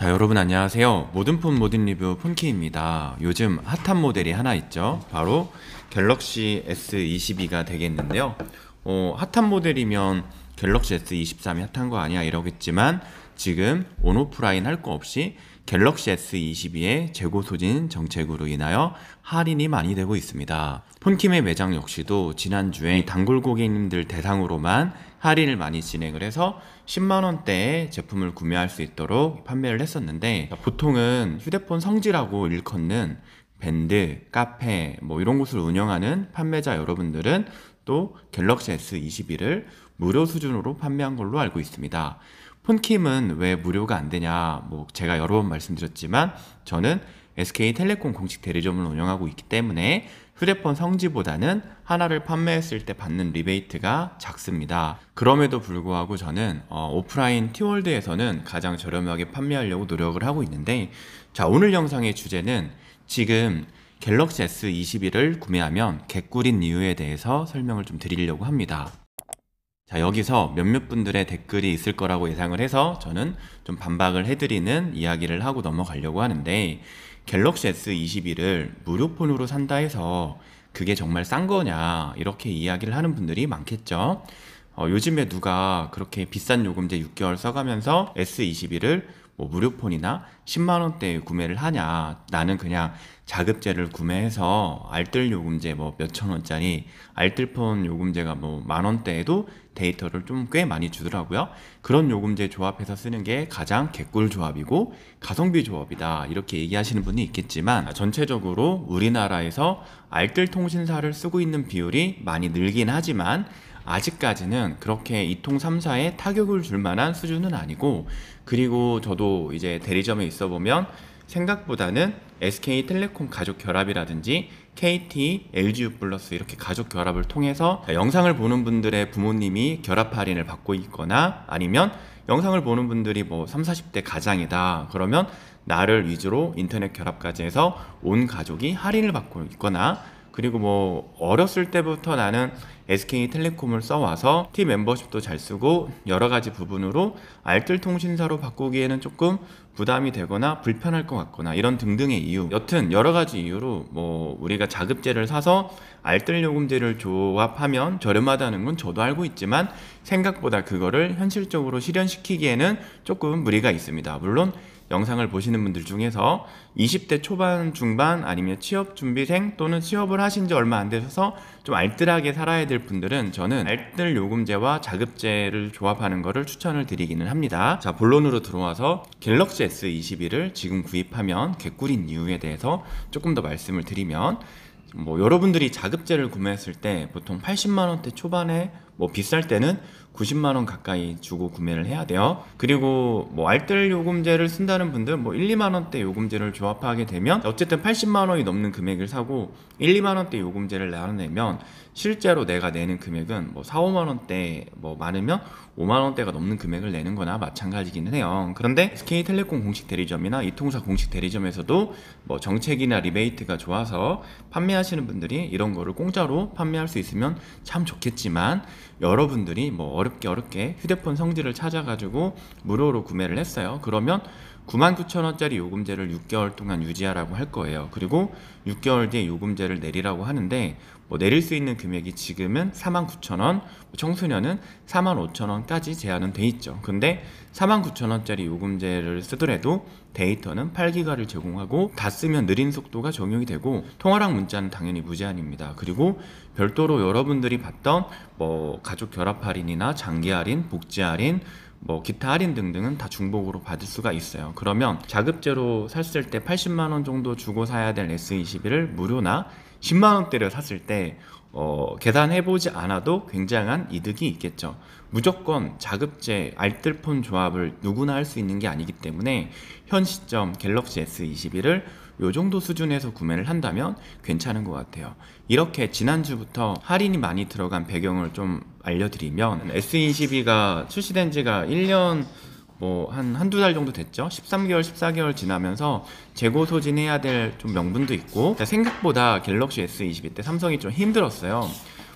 자 여러분 안녕하세요 모든 폰 모든 리뷰 폰키입니다 요즘 핫한 모델이 하나 있죠 바로 갤럭시 S22가 되겠는데요 어, 핫한 모델이면 갤럭시 S23이 핫한 거 아니야 이러겠지만 지금 온오프라인 할 거 없이 갤럭시 S22의 재고 소진 정책으로 인하여 할인이 많이 되고 있습니다. 폰킴의 매장 역시도 지난주에 단골 고객님들 대상으로만 할인을 많이 진행을 해서 1 0만원대의 제품을 구매할 수 있도록 판매를 했었는데 보통은 휴대폰 성지라고 일컫는 밴드, 카페 뭐 이런 곳을 운영하는 판매자 여러분들은 또 갤럭시 S21을 무료 수준으로 판매한 걸로 알고 있습니다. 폰킴은 왜 무료가 안 되냐? 뭐 제가 여러 번 말씀드렸지만 저는 SK텔레콤 공식 대리점을 운영하고 있기 때문에 휴대폰 성지보다는 하나를 판매했을 때 받는 리베이트가 작습니다. 그럼에도 불구하고 저는 어, 오프라인 티월드에서는 가장 저렴하게 판매하려고 노력을 하고 있는데 자 오늘 영상의 주제는 지금 갤럭시 S21을 구매하면 개꿀인 이유에 대해서 설명을 좀 드리려고 합니다. 자, 여기서 몇몇 분들의 댓글이 있을 거라고 예상을 해서 저는 좀 반박을 해드리는 이야기를 하고 넘어가려고 하는데 갤럭시 S21을 무료폰으로 산다 해서 그게 정말 싼 거냐 이렇게 이야기를 하는 분들이 많겠죠. 어, 요즘에 누가 그렇게 비싼 요금제 6개월 써가면서 S21을 뭐 무료폰이나 10만 원대에 구매를 하냐 나는 그냥 자급제를 구매해서 알뜰 요금제 뭐 몇천 원짜리 알뜰폰 요금제가 뭐 만 원대에도 데이터를 좀 꽤 많이 주더라고요 그런 요금제 조합해서 쓰는 게 가장 개꿀 조합이고 가성비 조합이다 이렇게 얘기하시는 분이 있겠지만 전체적으로 우리나라에서 알뜰 통신사를 쓰고 있는 비율이 많이 늘긴 하지만 아직까지는 그렇게 이통 3사에 타격을 줄 만한 수준은 아니고 그리고 저도 이제 대리점에 있어 보면 생각보다는 SK텔레콤 가족 결합이라든지 KT, LGU 플러스 이렇게 가족 결합을 통해서 영상을 보는 분들의 부모님이 결합 할인을 받고 있거나 아니면 영상을 보는 분들이 뭐 30, 40대 가장이다 그러면 나를 위주로 인터넷 결합까지 해서 온 가족이 할인을 받고 있거나 그리고 뭐 어렸을 때부터 나는 SK텔레콤을 써와서 팀 멤버십도 잘 쓰고 여러 가지 부분으로 알뜰통신사로 바꾸기에는 조금 부담이 되거나 불편할 것 같거나 이런 등등의 이유 여튼 여러 가지 이유로 뭐 우리가 자급제를 사서 알뜰요금제를 조합하면 저렴하다는 건 저도 알고 있지만 생각보다 그거를 현실적으로 실현시키기에는 조금 무리가 있습니다 물론 영상을 보시는 분들 중에서 20대 초반, 중반 아니면 취업 준비생 또는 취업을 하신 지 얼마 안 되셔서 좀 알뜰하게 살아야 될 분들은 저는 알뜰 요금제와 자급제를 조합하는 것을 추천을 드리기는 합니다. 자, 본론으로 들어와서 갤럭시 S21을 지금 구입하면 개꿀인 이유에 대해서 조금 더 말씀을 드리면 뭐 여러분들이 자급제를 구매했을 때 보통 80만 원대 초반에 뭐 비쌀 때는 90만원 가까이 주고 구매를 해야 돼요 그리고 뭐 알뜰 요금제를 쓴다는 분들 뭐 1, 2만원대 요금제를 조합하게 되면 어쨌든 80만원이 넘는 금액을 사고 1, 2만원대 요금제를 내면 실제로 내가 내는 금액은 뭐 4, 5만원대 뭐 많으면 5만원대가 넘는 금액을 내는 거나 마찬가지기는 해요 그런데 SK텔레콤 공식 대리점이나 이통사 공식 대리점에서도 뭐 정책이나 리베이트가 좋아서 판매하시는 분들이 이런 거를 공짜로 판매할 수 있으면 참 좋겠지만 여러분들이 뭐 어렵게 어렵게 휴대폰 성질을 찾아가지고 무료로 구매를 했어요. 그러면 99,000원짜리 요금제를 6개월 동안 유지하라고 할 거예요. 그리고 6개월 뒤에 요금제를 내리라고 하는데 뭐 내릴 수 있는 금액이 지금은 49,000원, 뭐 청소년은 45,000원까지 제한은 돼 있죠. 근데 49,000원짜리 요금제를 쓰더라도 데이터는 8기가를 제공하고 다 쓰면 느린 속도가 적용이 되고 통화랑 문자는 당연히 무제한입니다. 그리고 별도로 여러분들이 봤던 뭐 가족 결합 할인이나 장기 할인, 복지 할인 뭐 기타 할인 등등은 다 중복으로 받을 수가 있어요. 그러면 자급제로 샀을 때 80만 원 정도 주고 사야 될 S21을 무료나 10만 원대로 샀을 때 어, 계산해보지 않아도 굉장한 이득이 있겠죠. 무조건 자급제 알뜰폰 조합을 누구나 할 수 있는 게 아니기 때문에 현 시점 갤럭시 S21을 요 정도 수준에서 구매를 한다면 괜찮은 것 같아요. 이렇게 지난주부터 할인이 많이 들어간 배경을 좀 알려드리면 S22가 e 출시된 지가 1년 뭐한 한두 달 정도 됐죠 13개월 14개월 지나면서 재고 소진해야 될 좀 명분도 있고 생각보다 갤럭시 S22 e 때 삼성이 좀 힘들었어요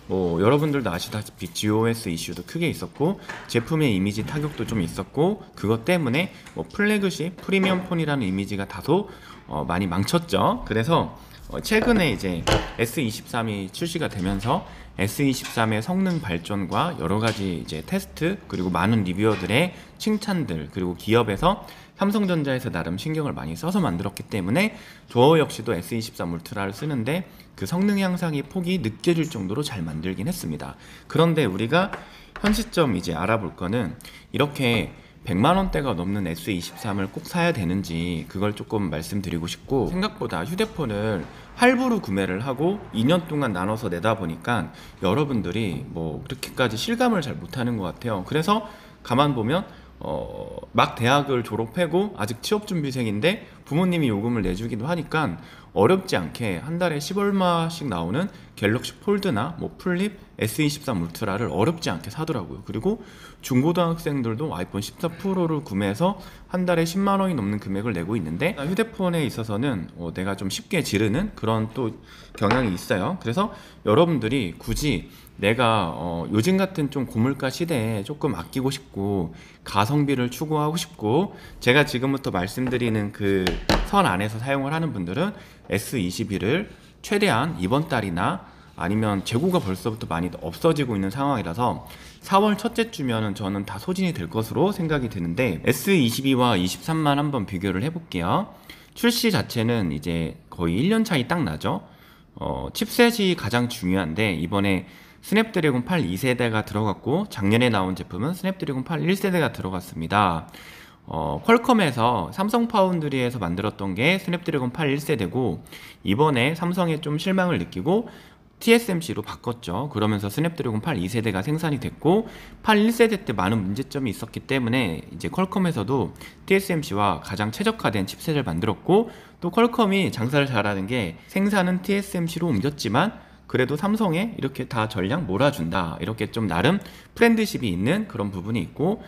뭐 여러분들도 아시다시피 GOS 이슈도 크게 있었고 제품의 이미지 타격도 좀 있었고 그것 때문에 뭐 플래그십 프리미엄 폰이라는 이미지가 다소 어, 많이 망쳤죠. 그래서 어, 최근에 이제 S23이 출시가 되면서 S23의 성능 발전과 여러 가지 이제 테스트 그리고 많은 리뷰어들의 칭찬들 그리고 기업에서 삼성전자에서 나름 신경을 많이 써서 만들었기 때문에 조저 역시도 S23 울트라를 쓰는데 그 성능 향상의 폭이 느껴질 정도로 잘 만들긴 했습니다. 그런데 우리가 현 시점 이제 알아볼 거는 이렇게 100만 원대가 넘는 S23을 꼭 사야 되는지 그걸 조금 말씀드리고 싶고 생각보다 휴대폰을 할부로 구매를 하고 2년 동안 나눠서 내다 보니까 여러분들이 뭐 그렇게까지 실감을 잘 못하는 것 같아요. 그래서 가만 보면 어, 막 대학을 졸업하고 아직 취업 준비생인데 부모님이 요금을 내주기도 하니까 어렵지 않게 한 달에 10얼마씩 나오는 갤럭시 폴드나 뭐 플립, S23 울트라를 어렵지 않게 사더라고요. 그리고 중고등학생들도 아이폰 14 프로를 구매해서 한 달에 10만 원이 넘는 금액을 내고 있는데 네. 휴대폰에 있어서는 어, 내가 좀 쉽게 지르는 그런 또 경향이 있어요. 그래서 여러분들이 굳이 내가 어, 요즘 같은 좀 고물가 시대에 조금 아끼고 싶고 가성비를 추구하고 싶고 제가 지금부터 말씀드리는 그 선 안에서 사용을 하는 분들은 S21을 최대한 이번 달이나 아니면 재고가 벌써부터 많이 없어지고 있는 상황이라서 4월 첫째 주면은 저는 다 소진이 될 것으로 생각이 드는데 S22와 23만 한번 비교를 해볼게요. 출시 자체는 이제 거의 1년 차이 딱 나죠. 어, 칩셋이 가장 중요한데 이번에 스냅드래곤 8 2세대가 들어갔고 작년에 나온 제품은 스냅드래곤 8 1세대가 들어갔습니다. 어, 퀄컴에서 삼성 파운드리에서 만들었던 게 스냅드래곤 8 1세대고 이번에 삼성에 좀 실망을 느끼고 TSMC로 바꿨죠. 그러면서 스냅드래곤 8 2세대가 생산이 됐고 8 1세대 때 많은 문제점이 있었기 때문에 이제 퀄컴에서도 TSMC와 가장 최적화된 칩셋을 만들었고 또 퀄컴이 장사를 잘하는 게 생산은 TSMC로 옮겼지만 그래도 삼성에 이렇게 다 전량 몰아준다. 이렇게 좀 나름 프렌드십이 있는 그런 부분이 있고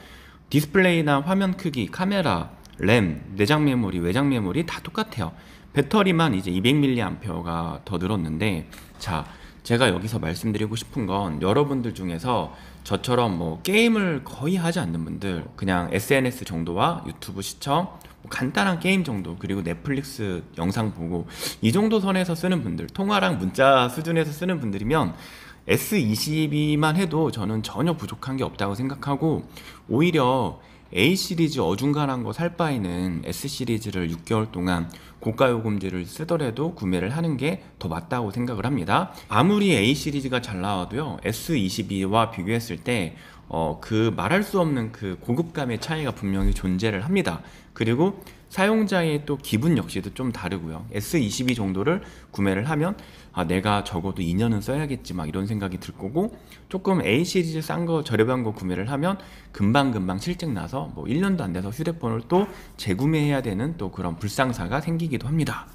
디스플레이나 화면 크기, 카메라, 램, 내장 메모리, 외장 메모리 다 똑같아요. 배터리만 이제 200mAh가 더 늘었는데 자, 제가 여기서 말씀드리고 싶은 건 여러분들 중에서 저처럼 뭐 게임을 거의 하지 않는 분들 그냥 SNS 정도와 유튜브 시청 뭐 간단한 게임 정도 그리고 넷플릭스 영상 보고 이 정도 선에서 쓰는 분들 통화랑 문자 수준에서 쓰는 분들이면 S22만 해도 저는 전혀 부족한 게 없다고 생각하고 오히려 A 시리즈 어중간한 거 살 바에는 S 시리즈를 6개월 동안 고가 요금제를 쓰더라도 구매를 하는 게 더 맞다고 생각을 합니다. 아무리 A 시리즈가 잘 나와도요, S22와 비교했을 때 어, 그 말할 수 없는 그 고급감의 차이가 분명히 존재를 합니다. 그리고 사용자의 또 기분 역시도 좀 다르고요. S22 정도를 구매를 하면 아, 내가 적어도 2년은 써야겠지 막 이런 생각이 들 거고 조금 A 시리즈 싼 거 저렴한 거 구매를 하면 금방금방 실증 나서 뭐 1년도 안 돼서 휴대폰을 또 재구매해야 되는 또 그런 불상사가 생기기도 합니다.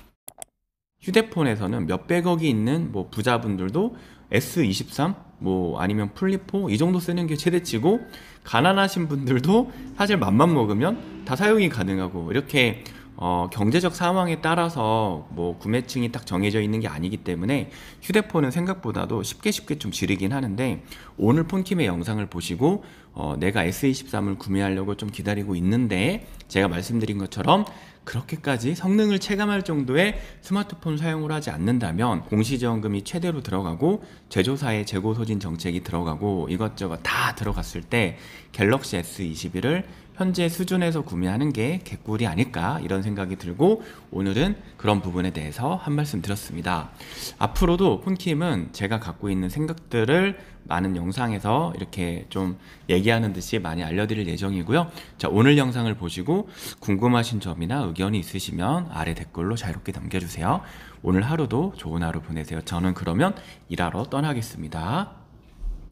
휴대폰에서는 몇백억이 있는 뭐 부자분들도 S23 뭐 아니면 플리포 이 정도 쓰는 게 최대치고 가난하신 분들도 사실 맘만 먹으면 다 사용이 가능하고 이렇게 어, 경제적 상황에 따라서 뭐 구매층이 딱 정해져 있는 게 아니기 때문에 휴대폰은 생각보다도 쉽게 쉽게 좀 지르긴 하는데 오늘 폰킴의 영상을 보시고 어, 내가 S23을 구매하려고 좀 기다리고 있는데 제가 말씀드린 것처럼 그렇게까지 성능을 체감할 정도의 스마트폰 사용을 하지 않는다면 공시지원금이 최대로 들어가고 제조사의 재고 소진 정책이 들어가고 이것저것 다 들어갔을 때 갤럭시 S21을 현재 수준에서 구매하는 게 개꿀이 아닐까 이런 생각이 들고 오늘은 그런 부분에 대해서 한 말씀 드렸습니다. 앞으로도 폰킴은 제가 갖고 있는 생각들을 많은 영상에서 이렇게 좀 얘기하는 듯이 많이 알려드릴 예정이고요. 자, 오늘 영상을 보시고 궁금하신 점이나 의견이 있으시면 아래 댓글로 자유롭게 남겨주세요. 오늘 하루도 좋은 하루 보내세요. 저는 그러면 일하러 떠나겠습니다.